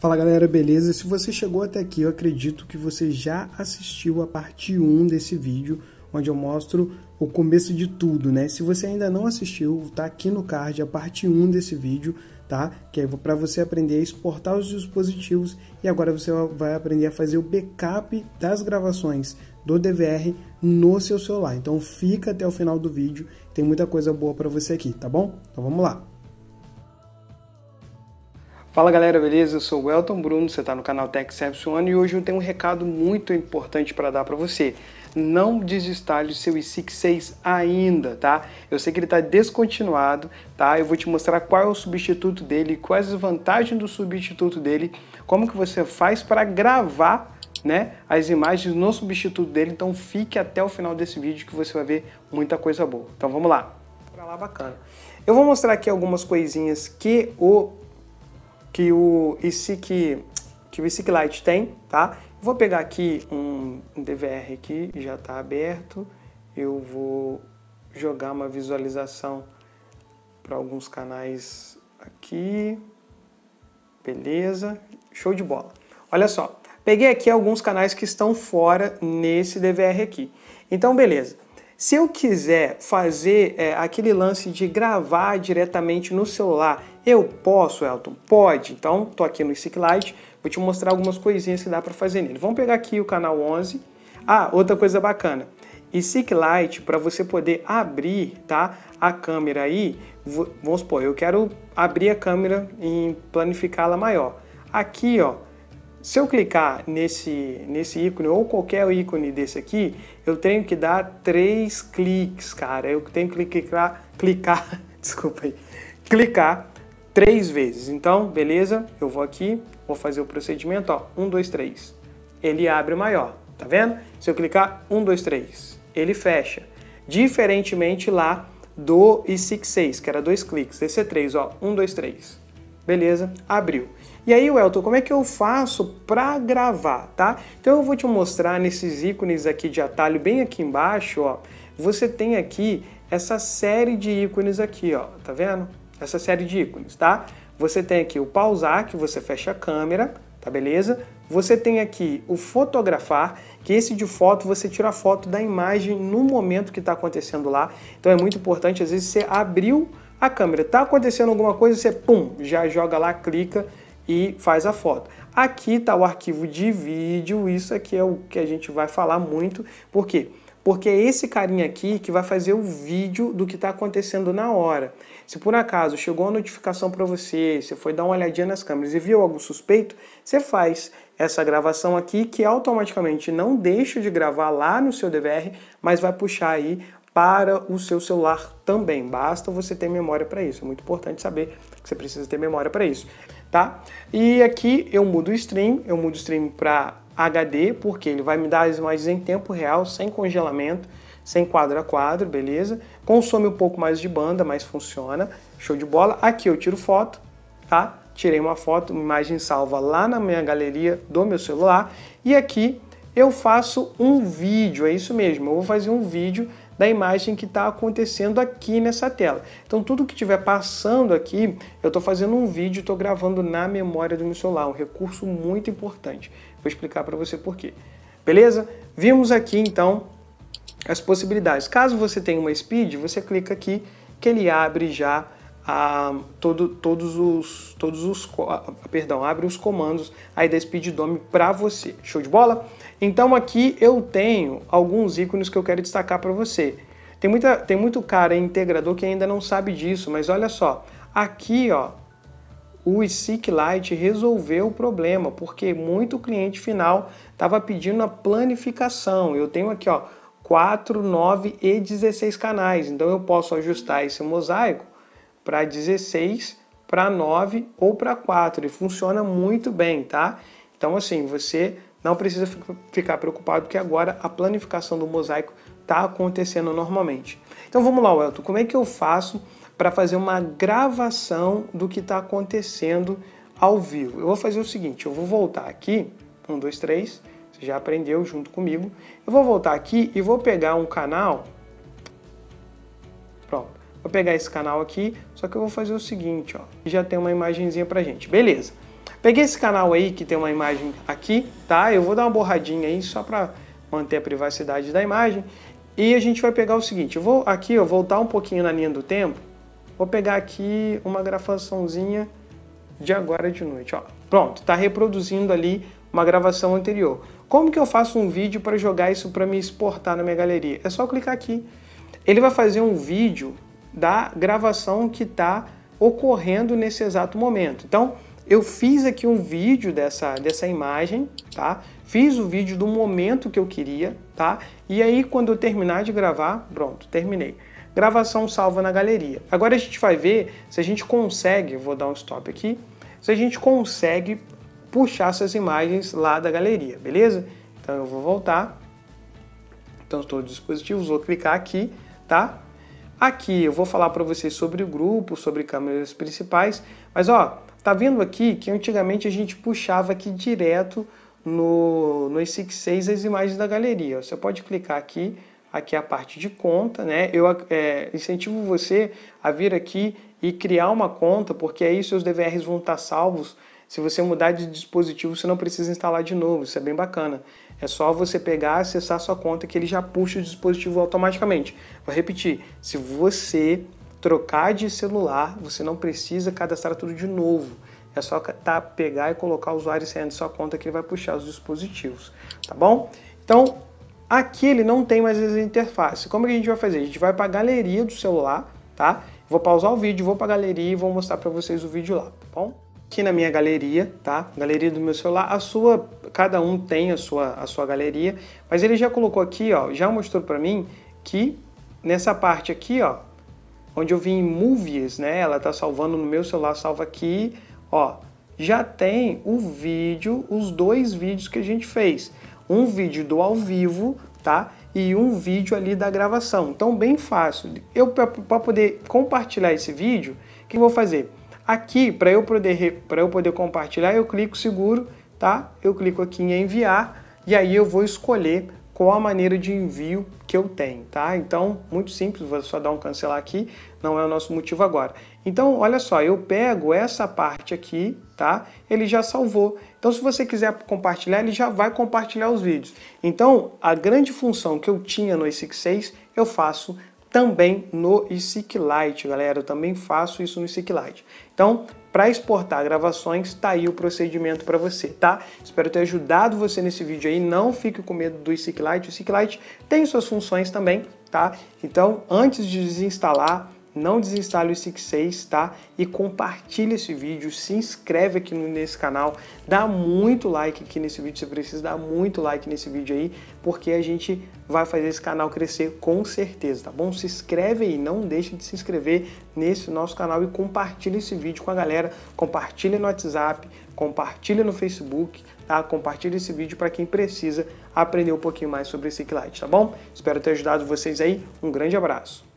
Fala galera, beleza? Se você chegou até aqui, eu acredito que você já assistiu a parte 1 desse vídeo, onde eu mostro o começo de tudo, né? Se você ainda não assistiu, tá aqui no card a parte 1 desse vídeo, tá? Que é para você aprender a exportar os dispositivos e agora você vai aprender a fazer o backup das gravações do DVR no seu celular. Então fica até o final do vídeo, tem muita coisa boa para você aqui, tá bom? Então vamos lá. Fala galera, beleza? Eu sou o Elton Bruno, você está no canal Tech Service One e hoje eu tenho um recado muito importante para dar para você. Não desinstale o seu i 6 ainda, tá? Eu sei que ele está descontinuado, tá? Eu vou te mostrar qual é o substituto dele, quais as vantagens do substituto dele, como que você faz para gravar né, as imagens no substituto dele, então fique até o final desse vídeo que você vai ver muita coisa boa. Então vamos lá. Pra lá bacana. Eu vou mostrar aqui algumas coisinhas que o que o ISIC, que o ISIC Lite tem, tá? Vou pegar aqui um DVR aqui, já está aberto. Eu vou jogar uma visualização para alguns canais aqui. Beleza, show de bola. Olha só, peguei aqui alguns canais que estão fora nesse DVR aqui. Então, beleza. Se eu quiser fazer é, aquele lance de gravar diretamente no celular, eu posso, Elton? Pode. Então, tô aqui no Sticklight, vou te mostrar algumas coisinhas que dá para fazer nele. Vamos pegar aqui o canal 11. Ah, outra coisa bacana. E Seeklight, para você poder abrir tá, a câmera aí, vamos supor, eu quero abrir a câmera e planificá-la maior. Aqui, ó, se eu clicar nesse, nesse ícone ou qualquer ícone desse aqui, eu tenho que dar três cliques, cara. Eu tenho que clicar, clicar, desculpa aí, clicar três vezes. Então, beleza, eu vou aqui, vou fazer o procedimento, ó, um, dois, três. Ele abre maior, tá vendo? Se eu clicar um, dois, três, ele fecha. Diferentemente lá do i66, que era dois cliques. Esse é 3, ó, 1, 2, 3. Beleza? Abriu. E aí, Welton, como é que eu faço para gravar, tá? Então eu vou te mostrar nesses ícones aqui de atalho, bem aqui embaixo, ó. Você tem aqui essa série de ícones aqui, ó. Tá vendo? Essa série de ícones, tá? Você tem aqui o pausar, que você fecha a câmera, tá beleza? Você tem aqui o fotografar, que esse de foto você tira a foto da imagem no momento que está acontecendo lá. Então é muito importante, às vezes você abriu a câmera. Tá acontecendo alguma coisa, você pum, já joga lá, clica e faz a foto. Aqui está o arquivo de vídeo, isso aqui é o que a gente vai falar muito, por quê? Porque é esse carinha aqui que vai fazer o vídeo do que está acontecendo na hora. Se por acaso chegou a notificação para você, você foi dar uma olhadinha nas câmeras e viu algo suspeito, você faz essa gravação aqui que automaticamente não deixa de gravar lá no seu DVR, mas vai puxar aí para o seu celular também. Basta você ter memória para isso. É muito importante saber que você precisa ter memória para isso, tá? E aqui eu mudo o stream, eu mudo o stream para HD, porque ele vai me dar as imagens em tempo real, sem congelamento, sem quadro a quadro, beleza? Consome um pouco mais de banda, mas funciona. Show de bola. Aqui eu tiro foto, tá? Tirei uma foto, uma imagem salva lá na minha galeria do meu celular. E aqui eu faço um vídeo, é isso mesmo, eu vou fazer um vídeo da imagem que está acontecendo aqui nessa tela. Então tudo que estiver passando aqui, eu estou fazendo um vídeo, estou gravando na memória do meu celular, um recurso muito importante. Vou explicar para você por quê. Beleza? Vimos aqui então as possibilidades. Caso você tenha uma speed, você clica aqui que ele abre já a, todo, todos os todos os perdão abre os comandos aí da Speed DOM para você. Show de bola? Então aqui eu tenho alguns ícones que eu quero destacar para você. Tem, muita, tem muito cara integrador que ainda não sabe disso, mas olha só, aqui ó, o Seek Light resolveu o problema, porque muito cliente final estava pedindo a planificação. Eu tenho aqui ó, 4, 9 e 16 canais, então eu posso ajustar esse mosaico para 16, para 9 ou para 4 e funciona muito bem, tá? Então assim, você não precisa ficar preocupado que agora a planificação do mosaico está acontecendo normalmente. Então vamos lá, Elton, como é que eu faço para fazer uma gravação do que está acontecendo ao vivo? Eu vou fazer o seguinte, eu vou voltar aqui, um, dois, três, você já aprendeu junto comigo. Eu vou voltar aqui e vou pegar um canal, pronto, vou pegar esse canal aqui, só que eu vou fazer o seguinte, ó, já tem uma imagenzinha para gente, beleza. Peguei esse canal aí que tem uma imagem aqui, tá? Eu vou dar uma borradinha aí só para manter a privacidade da imagem. E a gente vai pegar o seguinte, eu vou aqui, eu voltar um pouquinho na linha do tempo, vou pegar aqui uma gravaçãozinha de agora de noite, ó. Pronto, tá reproduzindo ali uma gravação anterior. Como que eu faço um vídeo para jogar isso para me exportar na minha galeria? É só clicar aqui. Ele vai fazer um vídeo da gravação que está ocorrendo nesse exato momento. Então, eu fiz aqui um vídeo dessa, dessa imagem, tá? Fiz o vídeo do momento que eu queria, tá? E aí quando eu terminar de gravar, pronto, terminei. Gravação salva na galeria. Agora a gente vai ver se a gente consegue, vou dar um stop aqui, se a gente consegue puxar essas imagens lá da galeria, beleza? Então eu vou voltar. Então todos os dispositivos, vou clicar aqui, tá? Aqui eu vou falar para vocês sobre o grupo, sobre câmeras principais, mas ó, Tá vendo aqui que antigamente a gente puxava aqui direto no, no ICX6 as imagens da galeria. Você pode clicar aqui, aqui é a parte de conta, né? Eu é, incentivo você a vir aqui e criar uma conta, porque aí seus DVRs vão estar salvos. Se você mudar de dispositivo, você não precisa instalar de novo, isso é bem bacana. É só você pegar, acessar sua conta que ele já puxa o dispositivo automaticamente. Vou repetir, se você trocar de celular, você não precisa cadastrar tudo de novo. É só tá, pegar e colocar o usuário e senha de sua conta que ele vai puxar os dispositivos, tá bom? Então, aqui ele não tem mais essa interface. Como que a gente vai fazer? A gente vai para a galeria do celular, tá? Vou pausar o vídeo, vou para a galeria e vou mostrar para vocês o vídeo lá, tá bom? Aqui na minha galeria, tá? Galeria do meu celular, a sua, cada um tem a sua, a sua galeria, mas ele já colocou aqui, ó, já mostrou para mim que nessa parte aqui, ó, onde eu vi em movies, né? Ela tá salvando no meu celular, salva aqui, ó. Já tem o vídeo, os dois vídeos que a gente fez. Um vídeo do ao vivo, tá? E um vídeo ali da gravação. Então, bem fácil. Eu, para poder compartilhar esse vídeo, o que eu vou fazer? Aqui, para eu, poder, eu poder compartilhar, eu clico seguro, tá? Eu clico aqui em enviar e aí eu vou escolher qual a maneira de envio que eu tenho, tá? Então, muito simples, vou só dar um cancelar aqui, não é o nosso motivo agora. Então, olha só, eu pego essa parte aqui, tá? Ele já salvou. Então, se você quiser compartilhar, ele já vai compartilhar os vídeos. Então, a grande função que eu tinha no ISIC 6, eu faço também no ISIC Lite, galera. Eu também faço isso no ISIC Lite. Então, para exportar gravações, tá aí o procedimento para você, tá? Espero ter ajudado você nesse vídeo aí, não fique com medo do Seeklight, o Seeklight tem suas funções também, tá? Então, antes de desinstalar, não desinstale o 6, tá? E compartilha esse vídeo, se inscreve aqui nesse canal, dá muito like aqui nesse vídeo, você precisa dar muito like nesse vídeo aí, porque a gente vai fazer esse canal crescer com certeza, tá bom? Se inscreve aí, não deixe de se inscrever nesse nosso canal e compartilha esse vídeo com a galera, compartilha no WhatsApp, compartilha no Facebook, tá? Compartilha esse vídeo para quem precisa aprender um pouquinho mais sobre esse light, tá bom? Espero ter ajudado vocês aí. Um grande abraço.